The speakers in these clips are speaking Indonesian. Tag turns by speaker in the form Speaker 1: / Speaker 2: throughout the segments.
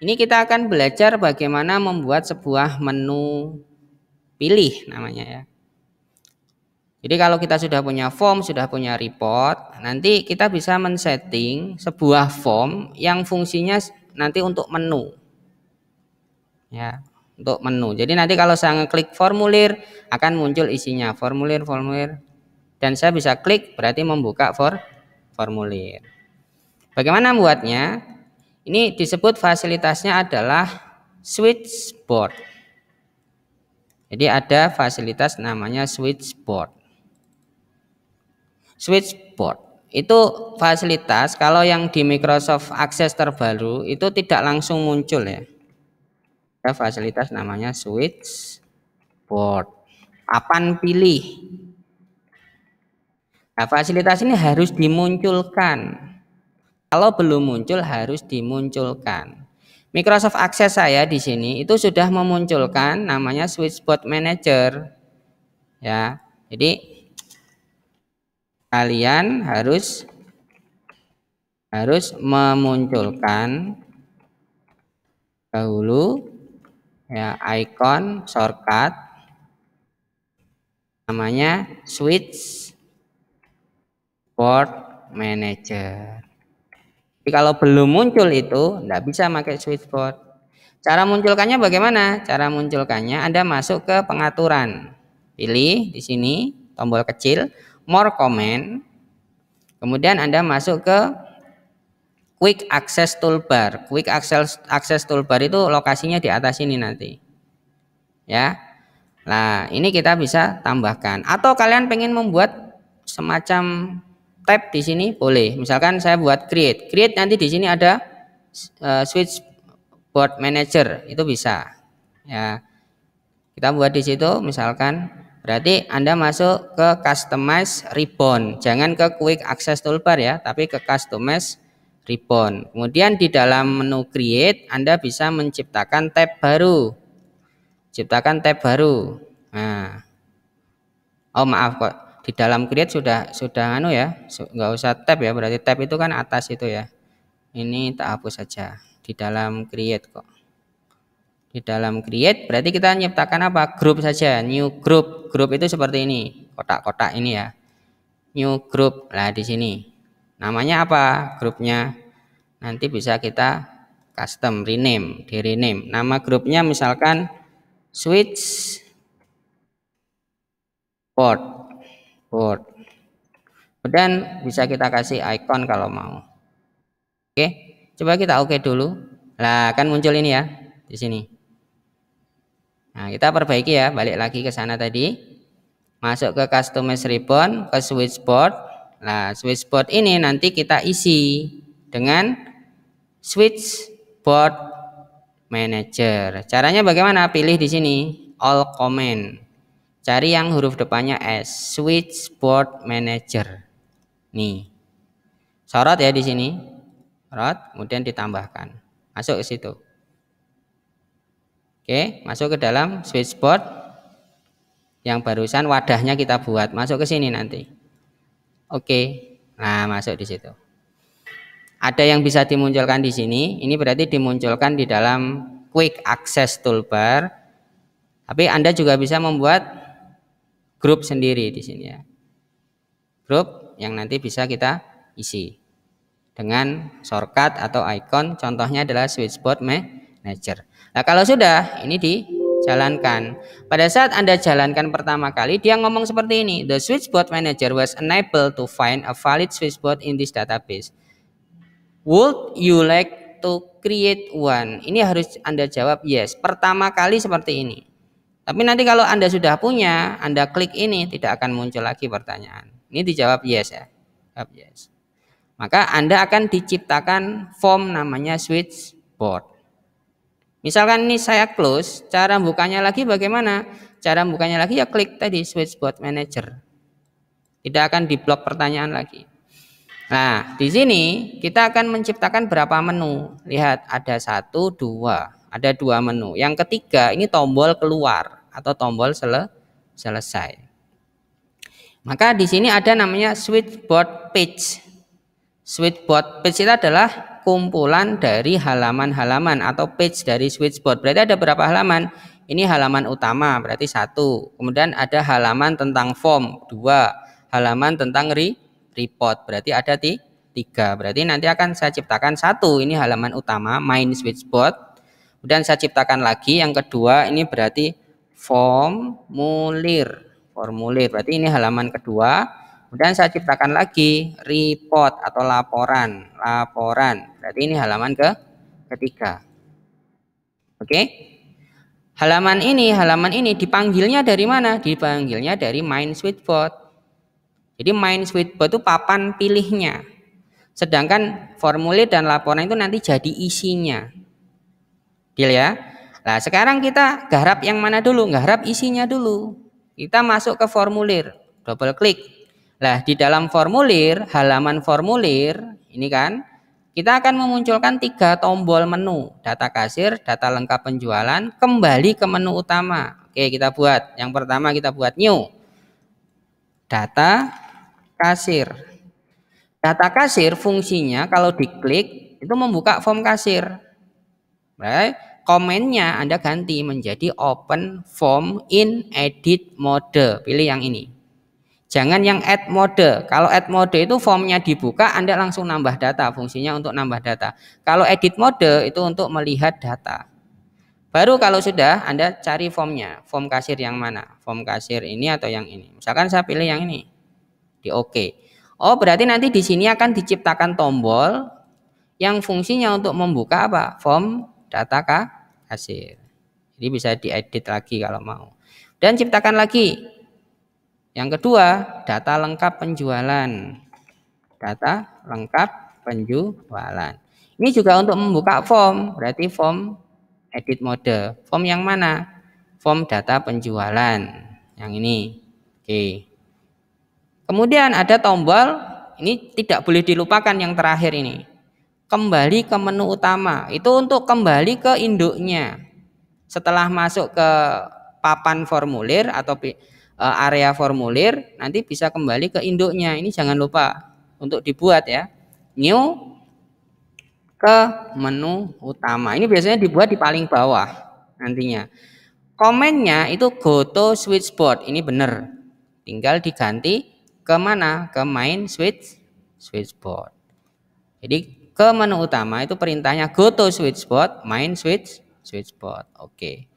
Speaker 1: Ini kita akan belajar bagaimana membuat sebuah menu pilih namanya ya. Jadi kalau kita sudah punya form, sudah punya report, nanti kita bisa men-setting sebuah form yang fungsinya nanti untuk menu. Ya, untuk menu. Jadi nanti kalau saya ngeklik formulir akan muncul isinya formulir, formulir. Dan saya bisa klik berarti membuka for formulir. Bagaimana buatnya? Ini disebut fasilitasnya adalah switchboard. Jadi ada fasilitas namanya switchboard. Switchboard itu fasilitas kalau yang di Microsoft Access terbaru itu tidak langsung muncul ya. Ada fasilitas namanya switchboard. Papan pilih. Nah, fasilitas ini harus dimunculkan kalau belum muncul harus dimunculkan. Microsoft Access saya di sini itu sudah memunculkan namanya switchboard manager. Ya. Jadi kalian harus harus memunculkan dahulu ya icon shortcut namanya switch board manager jadi kalau belum muncul itu, tidak bisa pakai switchboard. Cara munculkannya bagaimana? Cara munculkannya Anda masuk ke pengaturan. Pilih di sini, tombol kecil, more comment. Kemudian Anda masuk ke quick access toolbar. Quick access, access toolbar itu lokasinya di atas ini nanti. Ya, Nah, ini kita bisa tambahkan. Atau kalian pengen membuat semacam tab di sini boleh. Misalkan saya buat create. Create nanti di sini ada uh, switch board manager itu bisa. Ya. Kita buat di situ misalkan berarti Anda masuk ke customize ribbon. Jangan ke quick access toolbar ya, tapi ke customize ribbon. Kemudian di dalam menu create Anda bisa menciptakan tab baru. Ciptakan tab baru. Nah. Oh maaf kok di dalam create sudah sudah anu ya nggak usah tab ya berarti tab itu kan atas itu ya ini tak hapus saja di dalam create kok di dalam create berarti kita nyiptakan apa grup saja new group grup itu seperti ini kotak-kotak ini ya new group lah di sini namanya apa grupnya nanti bisa kita custom rename di rename nama grupnya misalkan switch port Word. Kemudian bisa kita kasih icon kalau mau. Oke, coba kita oke okay dulu. Nah, akan muncul ini ya di sini. Nah, kita perbaiki ya, balik lagi ke sana tadi. Masuk ke customize ribbon, ke switchboard. Nah, switchboard ini nanti kita isi dengan switchboard manager. Caranya bagaimana? Pilih di sini all comment. Cari yang huruf depannya S, switchboard manager. Nih. Sorot ya di sini. Sorot, kemudian ditambahkan. Masuk ke situ. Oke, masuk ke dalam switchboard yang barusan wadahnya kita buat. Masuk ke sini nanti. Oke. Nah, masuk di situ. Ada yang bisa dimunculkan di sini. Ini berarti dimunculkan di dalam quick access toolbar. Tapi Anda juga bisa membuat grup sendiri di sini ya. Grup yang nanti bisa kita isi dengan shortcut atau icon. Contohnya adalah switchboard manager. Nah, kalau sudah ini dijalankan. Pada saat Anda jalankan pertama kali, dia ngomong seperti ini. The switchboard manager was unable to find a valid switchboard in this database. Would you like to create one? Ini harus Anda jawab yes. Pertama kali seperti ini. Tapi nanti kalau Anda sudah punya, Anda klik ini tidak akan muncul lagi pertanyaan. Ini dijawab yes ya. Jawab yes. Maka Anda akan diciptakan form namanya switchboard. Misalkan ini saya close, cara bukanya lagi bagaimana? Cara bukanya lagi ya klik tadi switchboard manager. Tidak akan diblok pertanyaan lagi. Nah, di sini kita akan menciptakan berapa menu. Lihat, ada satu, dua. Ada dua menu. Yang ketiga, ini tombol keluar atau tombol sele selesai. Maka di sini ada namanya switchboard page. Switchboard page itu adalah kumpulan dari halaman-halaman atau page dari switchboard. Berarti ada berapa halaman? Ini halaman utama berarti satu. Kemudian ada halaman tentang form dua. Halaman tentang re report berarti ada tiga. Berarti nanti akan saya ciptakan satu. Ini halaman utama main switchboard. Kemudian saya ciptakan lagi yang kedua ini berarti formulir. Formulir berarti ini halaman kedua. Kemudian saya ciptakan lagi report atau laporan, laporan. Berarti ini halaman ke ketiga. Oke. Okay? Halaman ini, halaman ini dipanggilnya dari mana? Dipanggilnya dari main switchboard. Jadi main switchboard itu papan pilihnya. Sedangkan formulir dan laporan itu nanti jadi isinya. Deal ya. Nah, sekarang kita garap yang mana dulu? Garap isinya dulu. Kita masuk ke formulir, double klik. Nah, di dalam formulir, halaman formulir, ini kan, kita akan memunculkan tiga tombol menu, data kasir, data lengkap penjualan, kembali ke menu utama. Oke, kita buat. Yang pertama kita buat new. Data kasir. Data kasir fungsinya kalau diklik itu membuka form kasir. baik komennya Anda ganti menjadi open form in edit mode. Pilih yang ini. Jangan yang add mode. Kalau add mode itu formnya dibuka, Anda langsung nambah data. Fungsinya untuk nambah data. Kalau edit mode itu untuk melihat data. Baru kalau sudah, Anda cari formnya. Form kasir yang mana? Form kasir ini atau yang ini? Misalkan saya pilih yang ini. Di OK. Oh, berarti nanti di sini akan diciptakan tombol yang fungsinya untuk membuka apa? Form data kah? hasil. Jadi bisa diedit lagi kalau mau. Dan ciptakan lagi. Yang kedua, data lengkap penjualan. Data lengkap penjualan. Ini juga untuk membuka form, berarti form edit mode. Form yang mana? Form data penjualan. Yang ini. Oke. Kemudian ada tombol, ini tidak boleh dilupakan yang terakhir ini kembali ke menu utama. Itu untuk kembali ke induknya. Setelah masuk ke papan formulir atau e, area formulir, nanti bisa kembali ke induknya. Ini jangan lupa untuk dibuat ya. New ke menu utama. Ini biasanya dibuat di paling bawah nantinya. Komennya itu go to switchboard. Ini benar. Tinggal diganti kemana Ke main switch switchboard. Jadi ke menu utama itu perintahnya go to spot main switch switch spot Oke.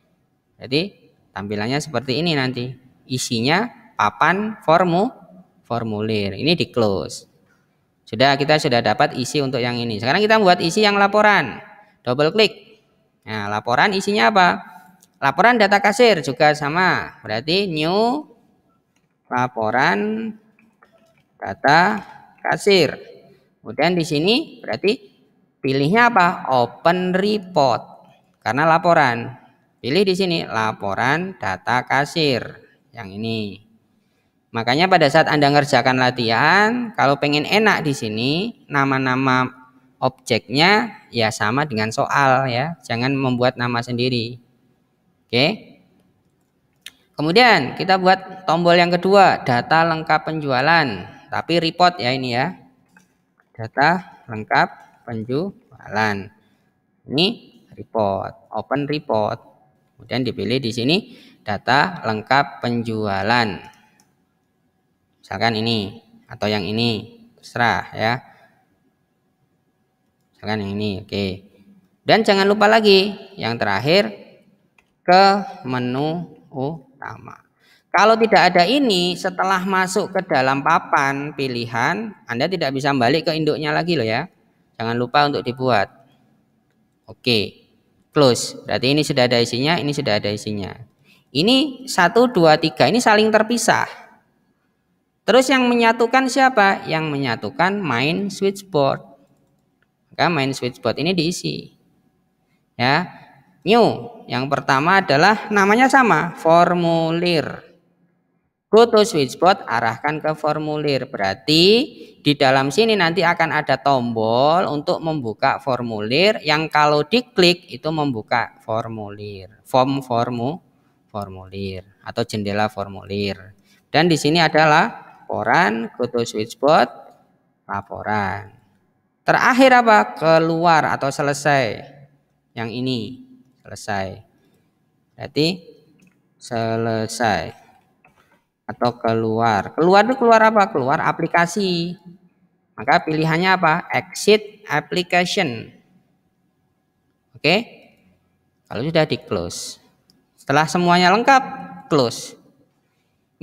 Speaker 1: Jadi tampilannya seperti ini nanti. Isinya papan formu formulir. Ini di close. Sudah kita sudah dapat isi untuk yang ini. Sekarang kita buat isi yang laporan. Double klik. Nah, laporan isinya apa? Laporan data kasir juga sama. Berarti new laporan data kasir. Kemudian di sini berarti pilihnya apa? Open report. Karena laporan. Pilih di sini laporan data kasir yang ini. Makanya pada saat Anda ngerjakan latihan, kalau pengen enak di sini, nama-nama objeknya ya sama dengan soal ya. Jangan membuat nama sendiri. Oke. Kemudian kita buat tombol yang kedua, data lengkap penjualan. Tapi report ya ini ya data lengkap penjualan. Ini report, open report. Kemudian dipilih di sini data lengkap penjualan. Misalkan ini atau yang ini, terserah ya. Misalkan yang ini, oke. Dan jangan lupa lagi yang terakhir ke menu utama. Kalau tidak ada ini, setelah masuk ke dalam papan pilihan, Anda tidak bisa balik ke induknya lagi loh ya. Jangan lupa untuk dibuat. Oke, close. Berarti ini sudah ada isinya, ini sudah ada isinya. Ini 1, 2, 3, ini saling terpisah. Terus yang menyatukan siapa? Yang menyatukan main switchboard. Maka main switchboard ini diisi. Ya, new. Yang pertama adalah namanya sama, formulir. Go to switchboard, arahkan ke formulir. Berarti di dalam sini nanti akan ada tombol untuk membuka formulir yang kalau diklik itu membuka formulir, form formu formulir atau jendela formulir. Dan di sini adalah laporan, go to switchboard, laporan. Terakhir apa? Keluar atau selesai. Yang ini selesai. Berarti selesai atau keluar. Keluar itu keluar apa? Keluar aplikasi. Maka pilihannya apa? Exit application. Oke. Okay? Kalau sudah di close. Setelah semuanya lengkap, close.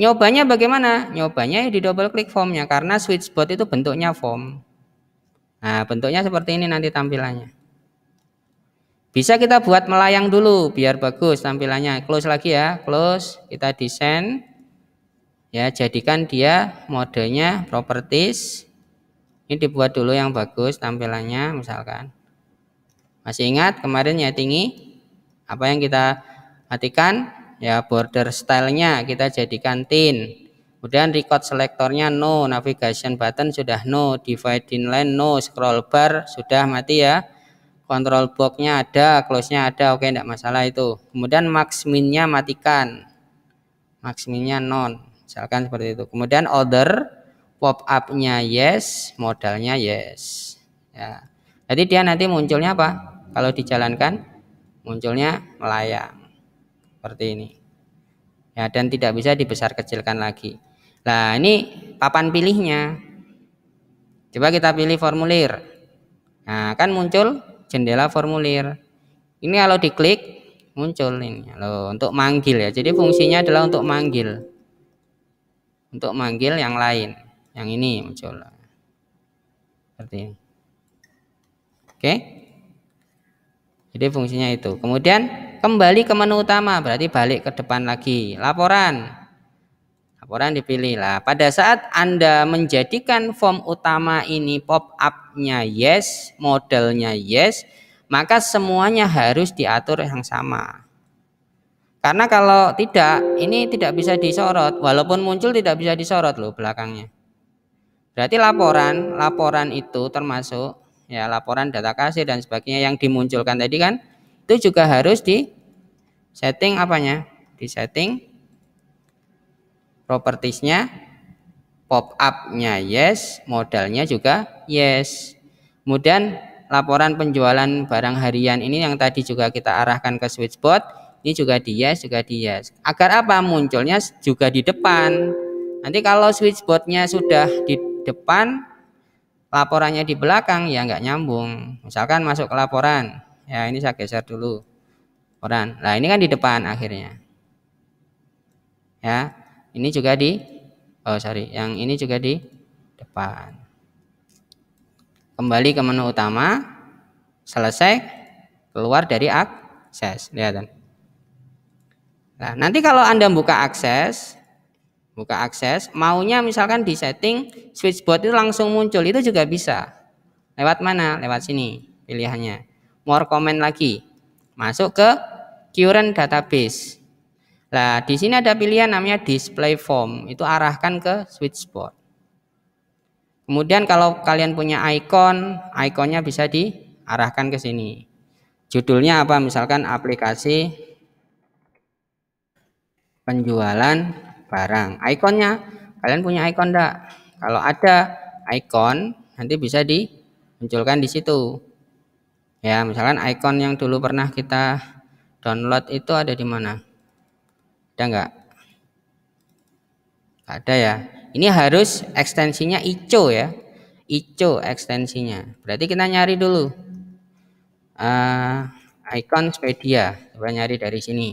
Speaker 1: Nyobanya bagaimana? Nyobanya ya di double klik formnya karena switchboard itu bentuknya form. Nah, bentuknya seperti ini nanti tampilannya. Bisa kita buat melayang dulu biar bagus tampilannya. Close lagi ya, close, kita desain ya jadikan dia modenya properties ini dibuat dulu yang bagus tampilannya misalkan masih ingat kemarin ya tinggi apa yang kita matikan ya border stylenya kita jadikan tin kemudian record selektornya no navigation button sudah no divide line no scroll bar sudah mati ya kontrol boxnya ada, close-nya ada, oke tidak masalah itu. Kemudian max min matikan. Max min-nya non. Misalkan seperti itu. Kemudian order pop up-nya yes, modalnya yes. Ya. Jadi dia nanti munculnya apa? Kalau dijalankan munculnya melayang. Seperti ini. Ya, dan tidak bisa dibesar kecilkan lagi. Nah, ini papan pilihnya. Coba kita pilih formulir. Nah, kan muncul jendela formulir. Ini kalau diklik muncul ini. Loh, untuk manggil ya. Jadi fungsinya adalah untuk manggil untuk manggil yang lain. Yang ini muncul. Seperti ini. Oke. Jadi fungsinya itu. Kemudian kembali ke menu utama, berarti balik ke depan lagi. Laporan. Laporan dipilih lah. Pada saat Anda menjadikan form utama ini pop up-nya yes, modelnya yes, maka semuanya harus diatur yang sama. Karena kalau tidak, ini tidak bisa disorot. Walaupun muncul tidak bisa disorot loh belakangnya. Berarti laporan, laporan itu termasuk ya laporan data kasir dan sebagainya yang dimunculkan tadi kan itu juga harus di setting apanya? Di setting propertiesnya pop up-nya yes, modalnya juga yes. Kemudian laporan penjualan barang harian ini yang tadi juga kita arahkan ke switchboard ini juga di yes, juga di yes. Agar apa? Munculnya juga di depan. Nanti kalau switchboardnya sudah di depan, laporannya di belakang ya nggak nyambung. Misalkan masuk ke laporan, ya ini saya geser dulu. Laporan. Nah ini kan di depan akhirnya. Ya, ini juga di, oh sorry, yang ini juga di depan. Kembali ke menu utama, selesai, keluar dari akses. Lihat. Kan? Nah, nanti kalau Anda buka akses, buka akses, maunya misalkan di setting switchboard itu langsung muncul, itu juga bisa. Lewat mana? Lewat sini pilihannya. More comment lagi. Masuk ke current database. Nah, di sini ada pilihan namanya display form, itu arahkan ke switchboard. Kemudian kalau kalian punya icon, iconnya bisa diarahkan ke sini. Judulnya apa? Misalkan aplikasi penjualan barang. Ikonnya, kalian punya ikon enggak? Kalau ada ikon, nanti bisa dimunculkan di situ. Ya, misalkan ikon yang dulu pernah kita download itu ada di mana? Ada enggak? Ada ya. Ini harus ekstensinya ico ya. Ico ekstensinya. Berarti kita nyari dulu. Uh, eh, icon Expedia. Coba nyari dari sini.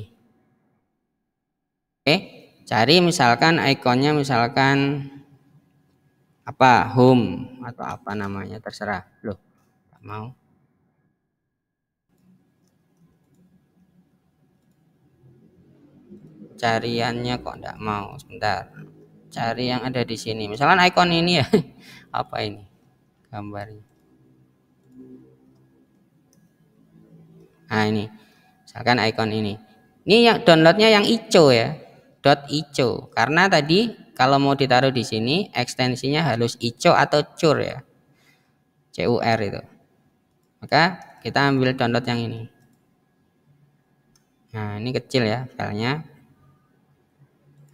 Speaker 1: Oke, cari misalkan ikonnya misalkan apa home atau apa namanya terserah. Loh, tak mau. Cariannya kok enggak mau. Sebentar. Cari yang ada di sini. Misalkan ikon ini ya. apa ini? Gambarnya. Nah ini, misalkan ikon ini. Ini yang downloadnya yang hijau ya ico karena tadi kalau mau ditaruh di sini ekstensinya harus ico atau cur ya cur itu maka kita ambil download yang ini nah ini kecil ya filenya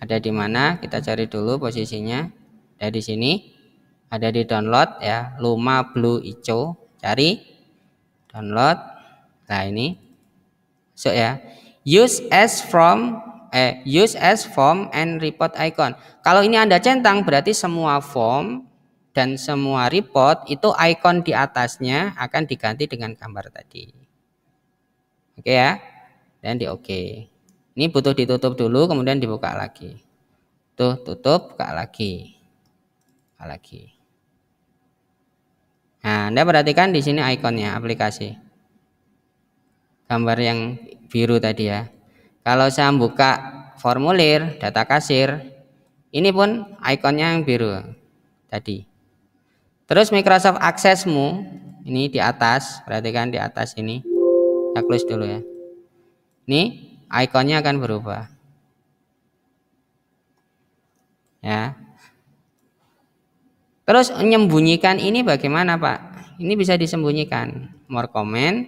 Speaker 1: ada di mana kita cari dulu posisinya dari sini ada di download ya luma blue ico cari download nah ini so ya use as from eh, use as form and report icon. Kalau ini Anda centang berarti semua form dan semua report itu icon di atasnya akan diganti dengan gambar tadi. Oke okay ya. Dan di oke. Okay. Ini butuh ditutup dulu kemudian dibuka lagi. Tuh, tutup, buka lagi. Buka lagi. Nah, Anda perhatikan di sini ikonnya aplikasi. Gambar yang biru tadi ya. Kalau saya buka formulir data kasir, ini pun ikonnya yang biru tadi. Terus Microsoft Accessmu ini di atas, perhatikan di atas ini. Saya close dulu ya. Ini ikonnya akan berubah. Ya. Terus menyembunyikan ini bagaimana, Pak? Ini bisa disembunyikan. More comment,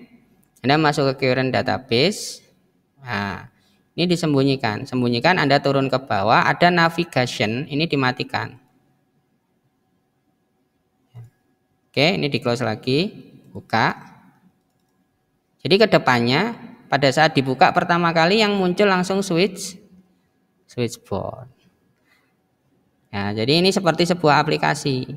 Speaker 1: Anda masuk ke current database. Nah, ini disembunyikan. Sembunyikan Anda turun ke bawah, ada navigation, ini dimatikan. Oke, ini di close lagi. Buka. Jadi kedepannya, pada saat dibuka pertama kali yang muncul langsung switch switchboard. Ya, jadi ini seperti sebuah aplikasi.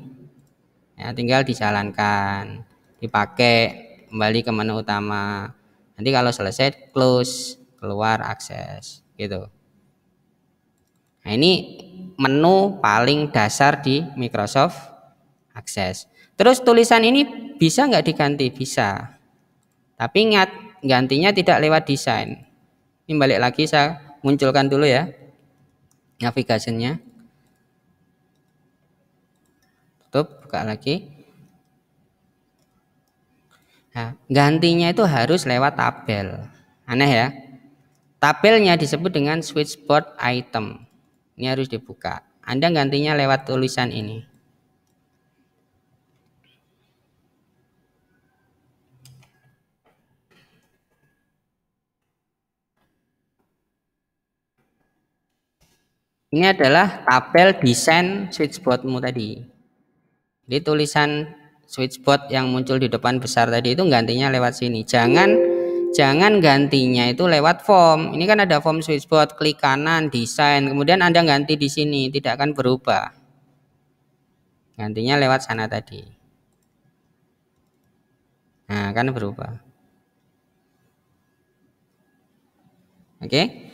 Speaker 1: Ya, tinggal dijalankan, dipakai, kembali ke menu utama. Nanti kalau selesai close keluar akses gitu. Nah, ini menu paling dasar di Microsoft Access. Terus tulisan ini bisa nggak diganti? Bisa. Tapi ingat, gantinya tidak lewat desain. Ini balik lagi saya munculkan dulu ya navigasinya. Tutup, buka lagi. Nah, gantinya itu harus lewat tabel. Aneh ya? Tabelnya disebut dengan switchboard item. Ini harus dibuka. Anda gantinya lewat tulisan ini. Ini adalah tabel desain switchboardmu tadi. Di tulisan switchboard yang muncul di depan besar tadi itu gantinya lewat sini. Jangan jangan gantinya itu lewat form. Ini kan ada form switchboard, klik kanan, desain. Kemudian Anda ganti di sini, tidak akan berubah. Gantinya lewat sana tadi. Nah, kan berubah. Oke. Okay?